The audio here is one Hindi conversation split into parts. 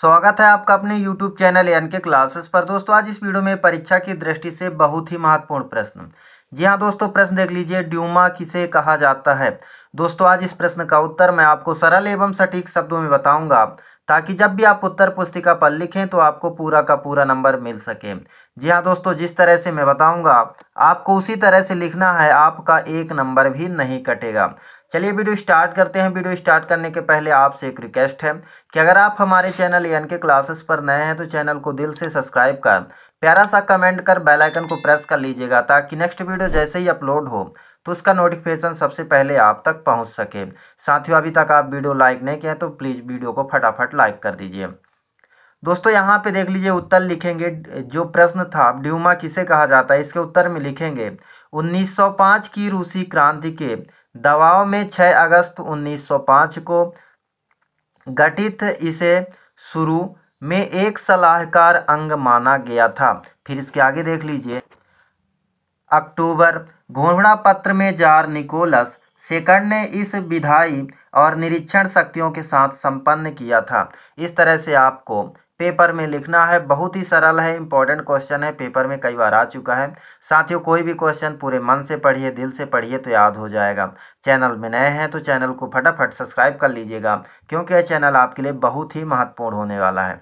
स्वागत है आपका अपने YouTube channel N K classes पर दोस्तों आज इस वीडियो में परीक्षा की दृष्टि से बहुत ही महत्वपूर्ण प्रश्न जी हाँ दोस्तों प्रश्न देख लीजिए ड्यूमा किसे कहा जाता है दोस्तों आज इस प्रश्न का उत्तर मैं आपको सरल एवं सटीक शब्दों में बताऊंगा ताकि जब भी आप उत्तर पुस्तिका पर लिखें तो आपको पूरा का पूरा नंबर मिल सके जी हाँ दोस्तों जिस तरह से मैं बताऊंगा आपको उसी तरह से लिखना है आपका एक नंबर भी नहीं कटेगा चलिए वीडियो स्टार्ट करते हैं वीडियो स्टार्ट करने के पहले आपसे एक रिक्वेस्ट है कि अगर आप हमारे चैनल एन के क्लासेस पर नए हैं तो चैनल को दिल से सब्सक्राइब कर प्यारा सा कमेंट कर बेल आइकन को प्रेस कर लीजिएगा ताकि नेक्स्ट वीडियो जैसे ही अपलोड हो तो उसका नोटिफिकेशन सबसे पहले आप तक पहुँच सके साथियों अभी तक आप वीडियो लाइक नहीं किया तो प्लीज़ वीडियो को फटाफट लाइक कर दीजिए दोस्तों यहाँ पे देख लीजिए उत्तर लिखेंगे जो प्रश्न था ड्यूमा किसे कहा जाता है इसके उत्तर में लिखेंगे 1905 की रूसी क्रांति के दबाव में 6 अगस्त 1905 को गठित इसे शुरू में एक सलाहकार अंग माना गया था फिर इसके आगे देख लीजिए अक्टूबर घोषणा पत्र में जार निकोलस सेकंड ने इस विधाई और निरीक्षण शक्तियों के साथ संपन्न किया था इस तरह से आपको पेपर में लिखना है बहुत ही सरल है इंपॉर्टेंट क्वेश्चन है पेपर में कई बार आ चुका है साथियों कोई भी क्वेश्चन पूरे मन से पढ़िए दिल से पढ़िए तो याद हो जाएगा चैनल में नए हैं तो चैनल को फटाफट सब्सक्राइब कर लीजिएगा क्योंकि यह चैनल आपके लिए बहुत ही महत्वपूर्ण होने वाला है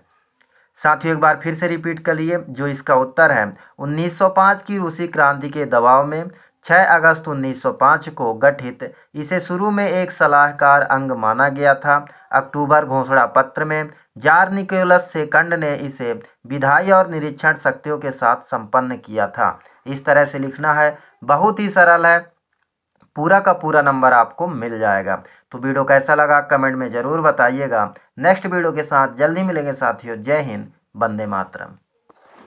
साथियों एक बार फिर से रिपीट कर लिए जो इसका उत्तर है उन्नीस की रूसी क्रांति के दबाव में 6 अगस्त 1905 को गठित इसे शुरू में एक सलाहकार अंग माना गया था अक्टूबर घोषणा पत्र में जार निकोलस सेकंड ने इसे विधायी और निरीक्षण शक्तियों के साथ संपन्न किया था इस तरह से लिखना है बहुत ही सरल है पूरा का पूरा नंबर आपको मिल जाएगा तो वीडियो कैसा लगा कमेंट में ज़रूर बताइएगा नेक्स्ट वीडियो के साथ जल्दी मिलेंगे साथियों जय हिंद बंदे मातरम